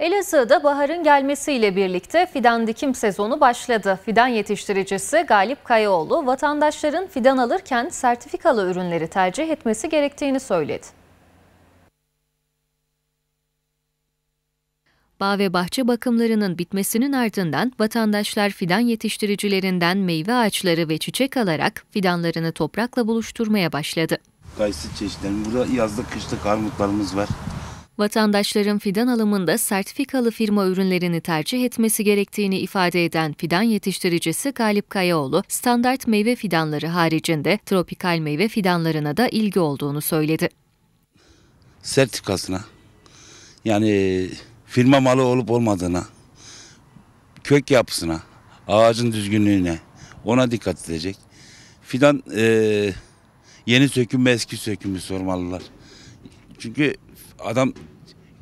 Elazığ'da baharın gelmesiyle birlikte fidan dikim sezonu başladı. Fidan yetiştiricisi Galip Kayaoğlu vatandaşların fidan alırken sertifikalı ürünleri tercih etmesi gerektiğini söyledi. Bağ ve bahçe bakımlarının bitmesinin ardından vatandaşlar fidan yetiştiricilerinden meyve ağaçları ve çiçek alarak fidanlarını toprakla buluşturmaya başladı. Kayısı çeşitlerimiz, burada yazlık kışlık armutlarımız var vatandaşların fidan alımında sertifikalı firma ürünlerini tercih etmesi gerektiğini ifade eden fidan yetiştiricisi Galip Kayaoğlu, standart meyve fidanları haricinde tropikal meyve fidanlarına da ilgi olduğunu söyledi. Sertifikasına, yani firma malı olup olmadığına, kök yapısına, ağacın düzgünlüğüne ona dikkat edecek. Fidan e, yeni söküm ve eski sökümü sormalılar. Çünkü Adam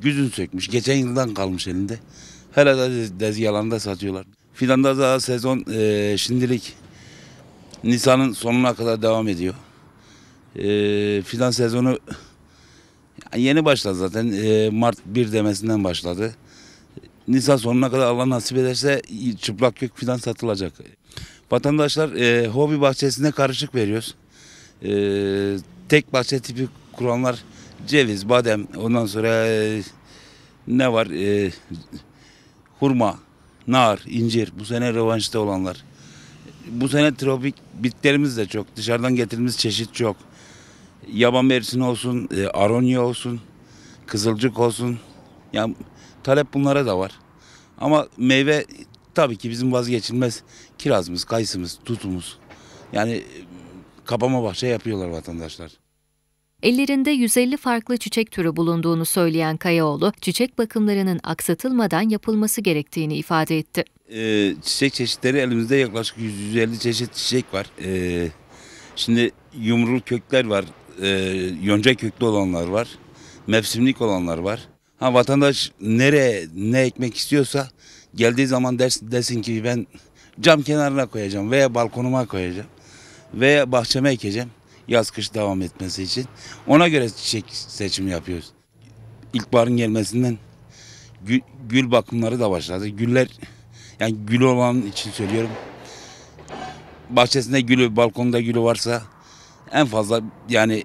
güzün sökmüş. Geçen yıldan kalmış elinde. Hele de dezi yalanında satıyorlar. Fidanda da sezon e, şimdilik Nisan'ın sonuna kadar devam ediyor. E, fidan sezonu yeni başladı zaten. E, Mart 1 demesinden başladı. Nisan sonuna kadar Allah nasip ederse çıplak kök fidan satılacak. Vatandaşlar e, hobi bahçesine karışık veriyoruz. E, tek bahçe tipi kuranlar ceviz, badem, ondan sonra e, ne var? E, hurma, nar, incir. Bu sene revanşta olanlar. Bu sene tropik bitkilerimiz de çok. Dışarıdan getirdiğimiz çeşit çok. Yaban mersini olsun, e, aronya olsun, kızılcık olsun. Yani talep bunlara da var. Ama meyve tabii ki bizim vazgeçilmez kirazımız, kayısımız, tutumuz. Yani e, kapama bahçe yapıyorlar vatandaşlar. Ellerinde 150 farklı çiçek türü bulunduğunu söyleyen Kayaoğlu, çiçek bakımlarının aksatılmadan yapılması gerektiğini ifade etti. Ee, çiçek çeşitleri elimizde yaklaşık 150 çeşit çiçek var. Ee, şimdi yumrul kökler var, e, yonca köklü olanlar var, mevsimlik olanlar var. Ha vatandaş nereye ne ekmek istiyorsa geldiği zaman ders, desin ki ben cam kenarına koyacağım veya balkonuma koyacağım veya bahçeme ekeceğim yaz kış devam etmesi için. Ona göre çiçek seçimi yapıyoruz. İlkbaharın gelmesinden gül, gül bakımları da başladı. Güller yani gül olan için söylüyorum. Bahçesinde gülü, balkonda gülü varsa en fazla yani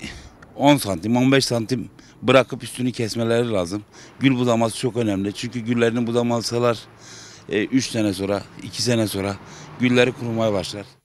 10 santim, 15 santim bırakıp üstünü kesmeleri lazım. Gül budaması çok önemli. Çünkü güllerini budamasalar 3 e, sene sonra, 2 sene sonra gülleri kurumaya başlar.